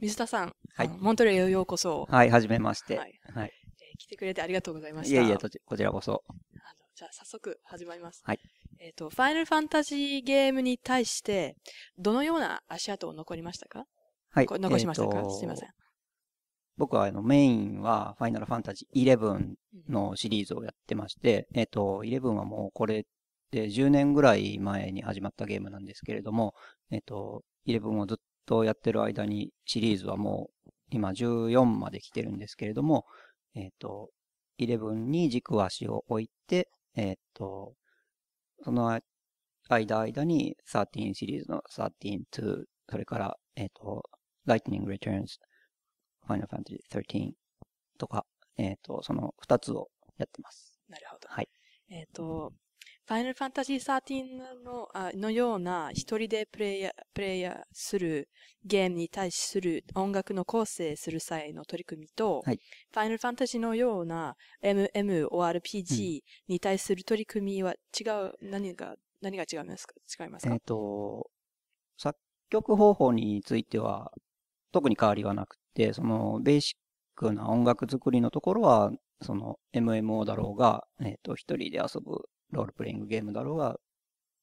水田さん、はい、モントレオへようこそ。はい、はじめまして。はい。はい、えー、来てくれてありがとうございました。いえいえ、こちらこそ。あのじゃあ、早速始まります。はい。えっ、ー、と、ファイナルファンタジーゲームに対して、どのような足跡を残りましたかはい。残しましたか、えー、すいません。僕はあのメインはファイナルファンタジー11のシリーズをやってまして、えっ、と、11はもうこれで10年ぐらい前に始まったゲームなんですけれども、えっ、と、11をずっとやってる間にシリーズはもう今14まで来てるんですけれども、えっ、ー、と、11に軸足を置いて、えっ、ー、と、その間間に13シリーズの13-2、それから、えっ、ー、と、Lightning Returns Final Fantasy 13とか、えっ、と、その2つをやってます。なるほど。はい。えっ、と、ファイナルファンタジー13のあのような一人でプレイヤプレイヤするゲームに対する音楽の構成する際の取り組みと、はい、ファイナルファンタジーのような MMORPG に対する取り組みは違う、うん、何が、何が違いますか違いますかえっ、ー、と、作曲方法については特に変わりはなくて、そのベーシックな音楽作りのところは、その MMO だろうが、えっ、ー、と、一人で遊ぶロールプレイングゲームだろうが、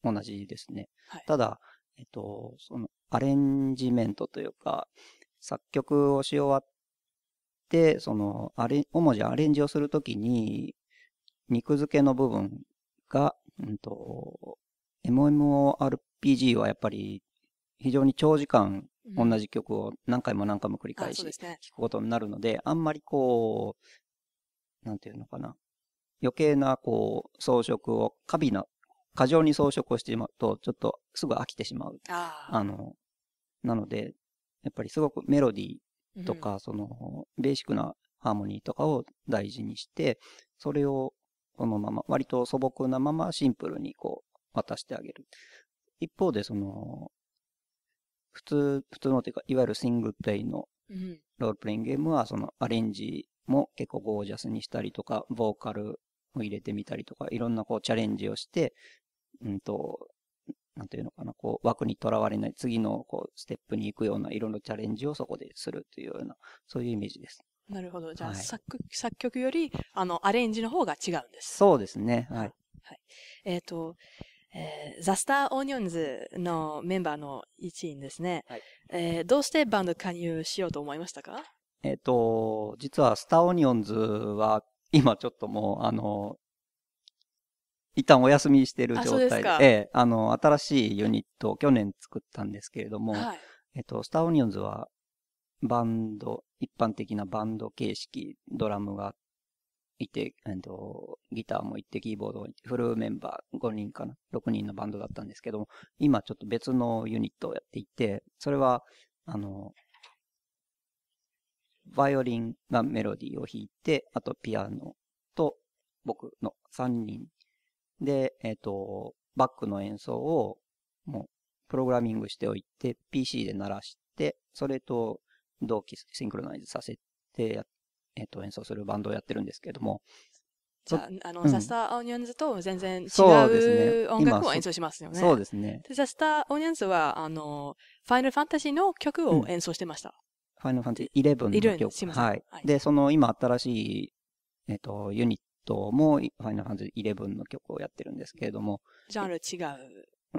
同じですね。はい、ただ、えっと、その、アレンジメントというか、作曲をし終わって、その、あれ、主にアレンジをするときに、肉付けの部分が、うんと、MMORPG はやっぱり非常に長時間同じ曲を何回も何回も繰り返し聴くことになるので、あんまりこう、なんていうのかな、余計なこう装飾を、過美な、過剰に装飾をしてしまうと、ちょっとすぐ飽きてしまう。ああの、なので、やっぱりすごくメロディーとか、うん、その、ベーシックなハーモニーとかを大事にして、それをこのまま、割と素朴なままシンプルにこう、渡してあげる。一方で、その、普通、普通のというか、いわゆるシングルプレイのロールプレイングゲームは、そのアレンジも結構ゴージャスにしたりとか、ボーカルを入れてみたりとか、いろんなこうチャレンジをして、うんと、なんていうのかな、こう枠にとらわれない次のこうステップに行くようないろんなチャレンジをそこでするというような、そういうイメージです。なるほど。じゃあ、はい、作作曲より、あの、アレンジの方が違うんです。そうですね。はい。はい、えっ、ー、と、えー、ザ・スター・オニオンズのメンバーの一員ですね。はい、えー、どうしてバンド加入しようと思いましたかえっ、ー、と、実はスター・オニオンズは今ちょっともう、あの、一旦お休みしてる状態で、あええ、あの、新しいユニットを去年作ったんですけれども、はい、えっと、スターオニオンズはバンド、一般的なバンド形式、ドラムがいて、えっと、ギターもいて、キーボードもいて、フルメンバー5人かな、6人のバンドだったんですけども、今ちょっと別のユニットをやっていて、それは、あの、バイオリンがメロディーを弾いて、あとピアノと僕の3人で、えっ、ー、と、バックの演奏をもうプログラミングしておいて、PC で鳴らして、それと同期シンクロナイズさせてえっ、ー、と、演奏するバンドをやってるんですけども、じゃあ、あの、うん、ザ・スター・オニオンズと全然違う音楽を演奏しますよね。そうですね。ザ・スター・オニオンズは、あの、ファイナル・ファンタジーの曲を演奏してました。ファイナルファンタジー11の曲。すいません。はい。で、その今新しい、えっ、ー、と、ユニットもファイナルファンタジー11の曲をやってるんですけれども。ジャンル違う。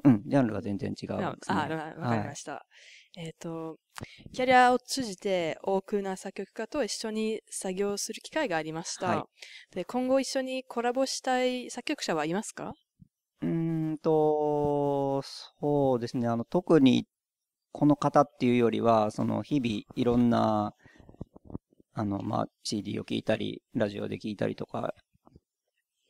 うん、ジャンルが全然違う、ね、あ、あ、わかりました。はい、えっ、ー、と、キャリアを通じて多くな作曲家と一緒に作業する機会がありました。はい、で、今後一緒にコラボしたい作曲者はいますかうんと、そうですね。あの、特にこの方っていうよりは、その日々いろんな、あの、まあ、CD を聴いたり、ラジオで聴いたりとか、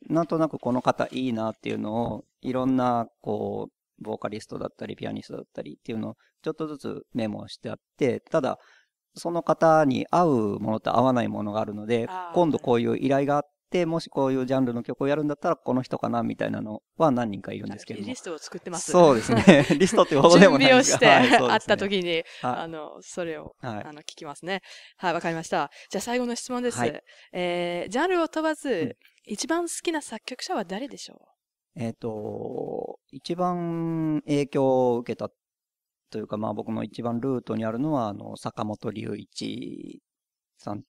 なんとなくこの方いいなっていうのを、いろんな、こう、ボーカリストだったり、ピアニストだったりっていうのをちょっとずつメモしてあって、ただ、その方に合うものと合わないものがあるので、今度こういう依頼があっで、もしこういうジャンルの曲をやるんだったら、この人かな、みたいなのは何人かいるんですけどリストを作ってます。そうですね。リストってほどでもない準備をして、はいね、会った時に、はい、あの、それを、はい、あの、聞きますね。はい、わかりました。じゃあ最後の質問です。はい、えー、ジャンルを問わず、うん、一番好きな作曲者は誰でしょうえっ、ー、と、一番影響を受けたというか、まあ僕の一番ルートにあるのは、あの、坂本龍一さんっ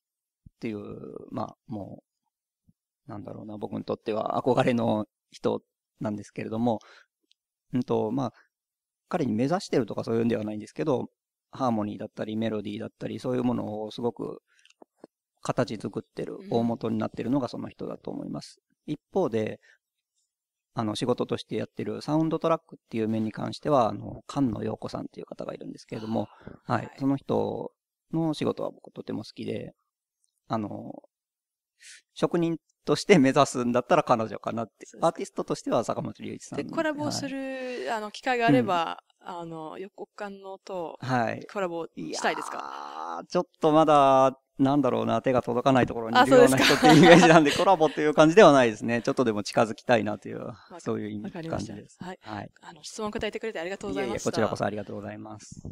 ていう、まあもう、なんだろうな、僕にとっては憧れの人なんですけれども、うんと、まあ、彼に目指してるとかそういうんではないんですけど、ハーモニーだったりメロディーだったり、そういうものをすごく形作ってる、大元になってるのがその人だと思います。うん、一方で、あの、仕事としてやってるサウンドトラックっていう面に関しては、あの、菅野陽子さんっていう方がいるんですけれども、はい、その人の仕事は僕とても好きで、あの、職人として目指すんだったら彼女かなって。アーティストとしては坂本龍一さん。で、コラボする、はい、あの、機会があれば、うん、あの、横間のと、はい。コラボしたいですか、はい、ちょっとまだ、なんだろうな、手が届かないところにいるような人っていうイメージなんで、コラボっていう感じではないですね。ちょっとでも近づきたいなという、そういう意味感じです。はい。はい。あの、質問答えてくれてありがとうございます。いいえこちらこそありがとうございます。